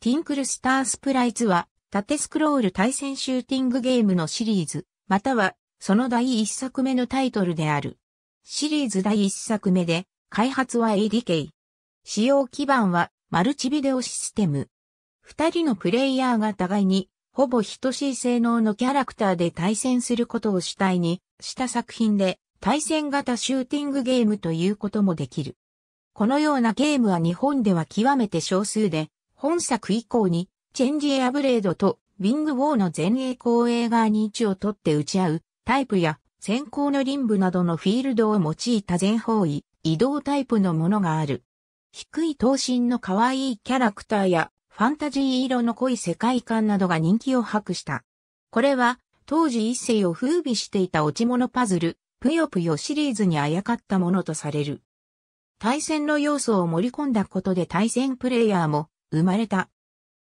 ティンクルスタースプライズは、縦スクロール対戦シューティングゲームのシリーズ、または、その第一作目のタイトルである。シリーズ第一作目で、開発は ADK。使用基盤は、マルチビデオシステム。二人のプレイヤーが互いに、ほぼ等しい性能のキャラクターで対戦することを主体にした作品で、対戦型シューティングゲームということもできる。このようなゲームは日本では極めて少数で、本作以降に、チェンジエアブレードとウィングウォーの前衛後衛側に位置を取って打ち合うタイプや先行のリンブなどのフィールドを用いた全方位移動タイプのものがある。低い頭身の可愛いキャラクターやファンタジー色の濃い世界観などが人気を博した。これは当時一世を風靡していた落ち物パズル、ぷよぷよシリーズにあやかったものとされる。対戦の要素を盛り込んだことで対戦プレイヤーも生まれた。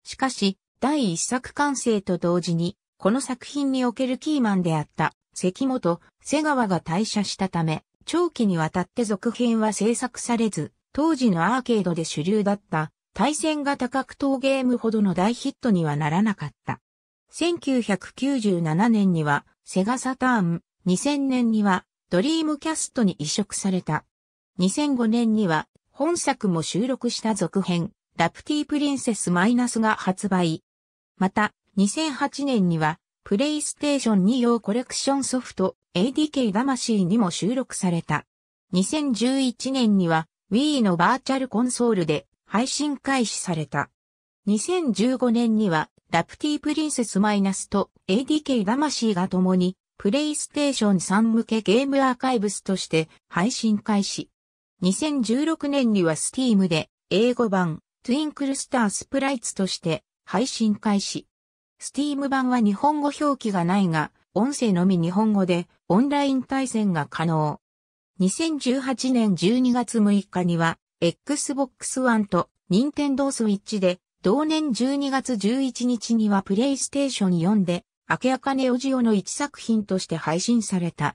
しかし、第一作完成と同時に、この作品におけるキーマンであった関本、瀬川が退社したため、長期にわたって続編は制作されず、当時のアーケードで主流だった対戦型格闘ゲームほどの大ヒットにはならなかった。1997年にはセガサターン、2000年にはドリームキャストに移植された。2005年には本作も収録した続編、ラプティプリンセスマイナスが発売。また、2008年には、プレイステーション2用コレクションソフト ADK 魂にも収録された。2011年には Wii のバーチャルコンソールで配信開始された。2015年にはラプティプリンセスマイナスと ADK 魂が共にプレイステーション3向けゲームアーカイブスとして配信開始。2016年には Steam で英語版トゥインクルスタースプライツとして配信開始。スティーム版は日本語表記がないが、音声のみ日本語でオンライン対戦が可能。2018年12月6日には、Xbox One と Nintendo Switch で、同年12月11日には PlayStation 4で、明け明かねオジオの一作品として配信された。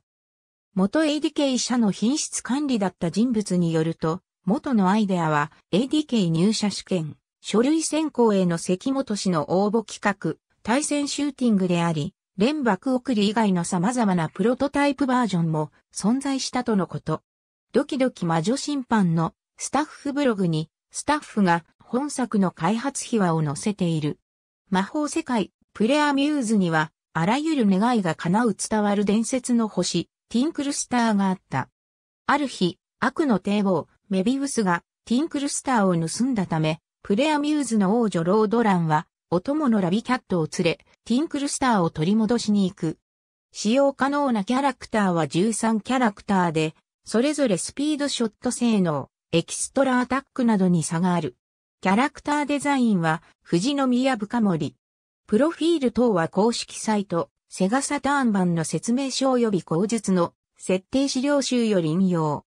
元 ADK 社の品質管理だった人物によると、元のアイデアは ADK 入社試験、書類選考への関本氏の応募企画、対戦シューティングであり、連爆送り以外の様々なプロトタイプバージョンも存在したとのこと。ドキドキ魔女審判のスタッフブログにスタッフが本作の開発秘話を載せている。魔法世界、プレアミューズにはあらゆる願いが叶う伝わる伝説の星、ティンクルスターがあった。ある日、悪の帝王、メビウスがティンクルスターを盗んだため、プレアミューズの王女ロードランは、お供のラビキャットを連れ、ティンクルスターを取り戻しに行く。使用可能なキャラクターは13キャラクターで、それぞれスピードショット性能、エキストラアタックなどに差がある。キャラクターデザインは、藤宮深森。プロフィール等は公式サイト、セガサターン版の説明書及び口述の設定資料集より引用。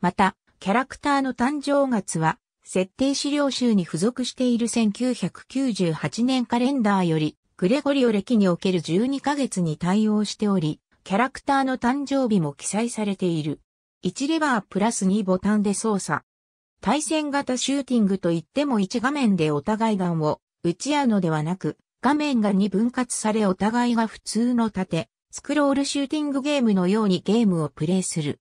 また、キャラクターの誕生月は、設定資料集に付属している1998年カレンダーより、グレゴリオ歴における12ヶ月に対応しており、キャラクターの誕生日も記載されている。1レバープラス2ボタンで操作。対戦型シューティングといっても1画面でお互いがんを打ち合うのではなく、画面が2分割されお互いが普通の盾、スクロールシューティングゲームのようにゲームをプレイする。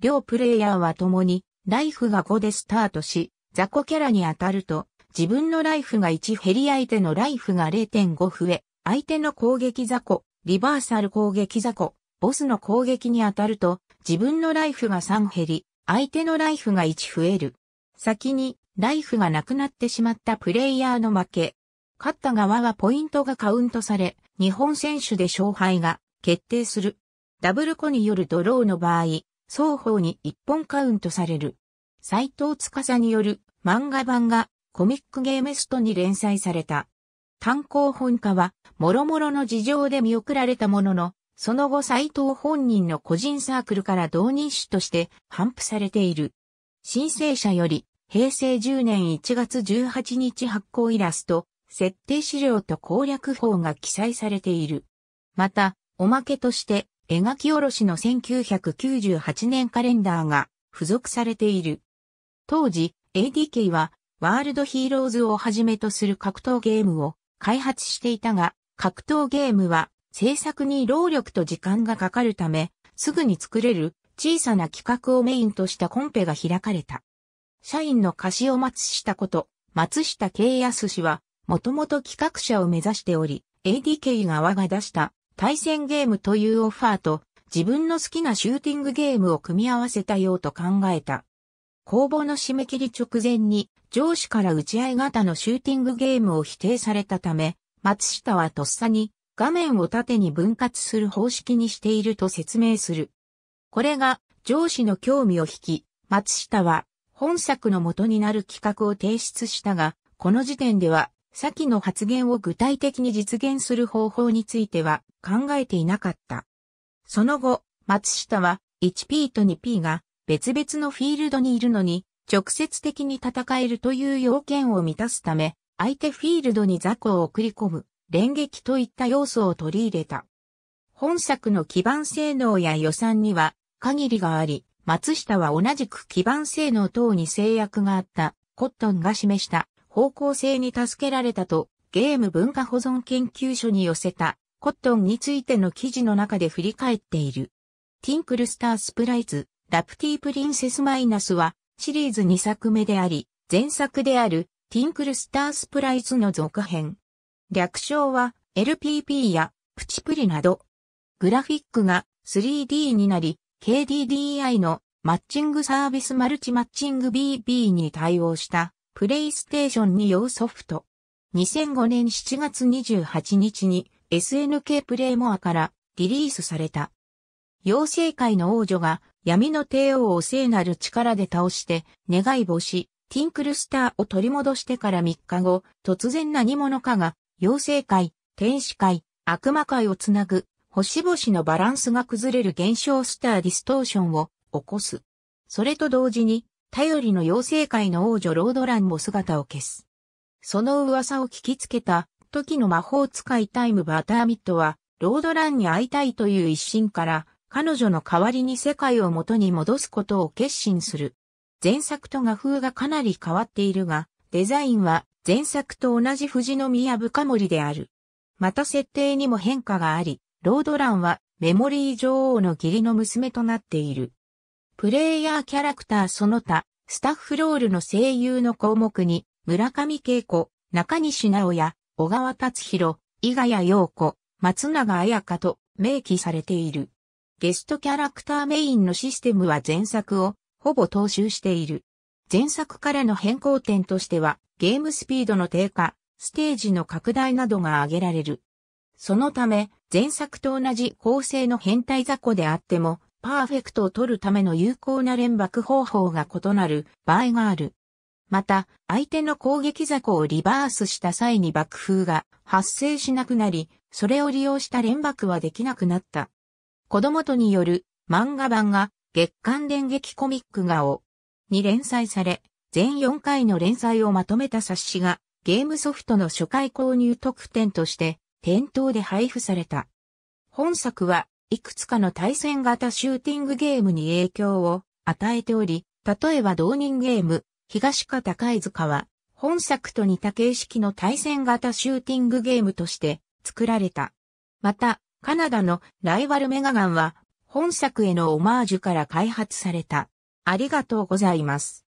両プレイヤーは共にライフが5でスタートし、雑魚キャラに当たると、自分のライフが1減り相手のライフが0.5増え、相手の攻撃雑魚、リバーサル攻撃雑魚、ボスの攻撃に当たると、自分のライフが3減り、相手のライフが1増える。先に、ライフがなくなってしまったプレイヤーの負け。勝った側はポイントがカウントされ、日本選手で勝敗が決定する。ダブルコによるドローの場合、双方に1本カウントされる。斎藤司による漫画版がコミックゲームストに連載された。単行本化は、諸々の事情で見送られたものの、その後斎藤本人の個人サークルから同人誌として頒布されている。申請者より、平成10年1月18日発行イラスト、設定資料と攻略法が記載されている。また、おまけとして、描き下ろしの1998年カレンダーが付属されている。当時、ADK は、ワールドヒーローズをはじめとする格闘ゲームを開発していたが、格闘ゲームは制作に労力と時間がかかるため、すぐに作れる小さな企画をメインとしたコンペが開かれた。社員の貸しを松下こと、松下慶康氏は、もともと企画者を目指しており、ADK 側が出した対戦ゲームというオファーと、自分の好きなシューティングゲームを組み合わせたようと考えた。公募の締め切り直前に上司から打ち合い型のシューティングゲームを否定されたため、松下はとっさに画面を縦に分割する方式にしていると説明する。これが上司の興味を引き、松下は本作の元になる企画を提出したが、この時点では先の発言を具体的に実現する方法については考えていなかった。その後、松下は 1P と 2P が別々のフィールドにいるのに、直接的に戦えるという要件を満たすため、相手フィールドに雑魚を送り込む、連撃といった要素を取り入れた。本作の基盤性能や予算には限りがあり、松下は同じく基盤性能等に制約があったコットンが示した方向性に助けられたとゲーム文化保存研究所に寄せたコットンについての記事の中で振り返っている。ティンクルスタースプライズラプティプリンセスマイナスはシリーズ2作目であり、前作であるティンクルスタースプライズの続編。略称は LPP やプチプリなど。グラフィックが 3D になり、KDDI のマッチングサービスマルチマッチング BB に対応したプレイステーション2用ソフト。2005年7月28日に SNK プレイモアからリリースされた。妖精界の王女が闇の帝王を聖なる力で倒して、願い星、ティンクルスターを取り戻してから3日後、突然何者かが、妖精界、天使界、悪魔界をつなぐ、星々のバランスが崩れる現象スターディストーションを起こす。それと同時に、頼りの妖精界の王女ロードランも姿を消す。その噂を聞きつけた、時の魔法使いタイムバーターミットは、ロードランに会いたいという一心から、彼女の代わりに世界を元に戻すことを決心する。前作と画風がかなり変わっているが、デザインは前作と同じ富士宮深森である。また設定にも変化があり、ロードランはメモリー女王の義理の娘となっている。プレイヤーキャラクターその他、スタッフロールの声優の項目に、村上恵子、中西直也、小川達弘、伊賀谷陽子、松永彩香と明記されている。ゲストキャラクターメインのシステムは前作をほぼ踏襲している。前作からの変更点としては、ゲームスピードの低下、ステージの拡大などが挙げられる。そのため、前作と同じ構成の変態雑魚であっても、パーフェクトを取るための有効な連爆方法が異なる場合がある。また、相手の攻撃雑魚をリバースした際に爆風が発生しなくなり、それを利用した連爆はできなくなった。子供とによる漫画版が月刊電撃コミック画をに連載され、全4回の連載をまとめた冊子がゲームソフトの初回購入特典として店頭で配布された。本作はいくつかの対戦型シューティングゲームに影響を与えており、例えば同人ゲーム、東方貝塚は、本作と似た形式の対戦型シューティングゲームとして作られた。また、カナダのライバルメガガンは本作へのオマージュから開発された。ありがとうございます。